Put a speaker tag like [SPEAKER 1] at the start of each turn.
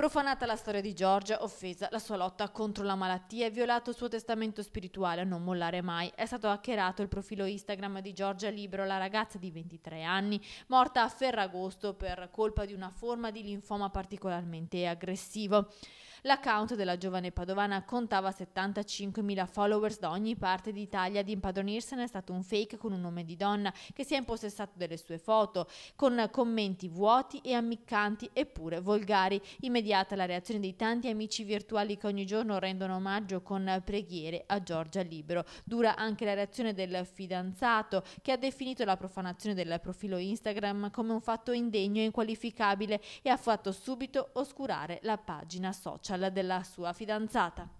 [SPEAKER 1] Profanata la storia di Giorgia, offesa la sua lotta contro la malattia e violato il suo testamento spirituale a non mollare mai, è stato hackerato il profilo Instagram di Giorgia Libero, la ragazza di 23 anni, morta a Ferragosto per colpa di una forma di linfoma particolarmente aggressivo. L'account della giovane padovana contava 75.000 followers da ogni parte d'Italia. Ad impadronirsene è stato un fake con un nome di donna che si è impossessato delle sue foto, con commenti vuoti e ammiccanti eppure volgari. Immediata la reazione dei tanti amici virtuali che ogni giorno rendono omaggio con preghiere a Giorgia Libero. Dura anche la reazione del fidanzato che ha definito la profanazione del profilo Instagram come un fatto indegno e inqualificabile e ha fatto subito oscurare la pagina social social della sua fidanzata.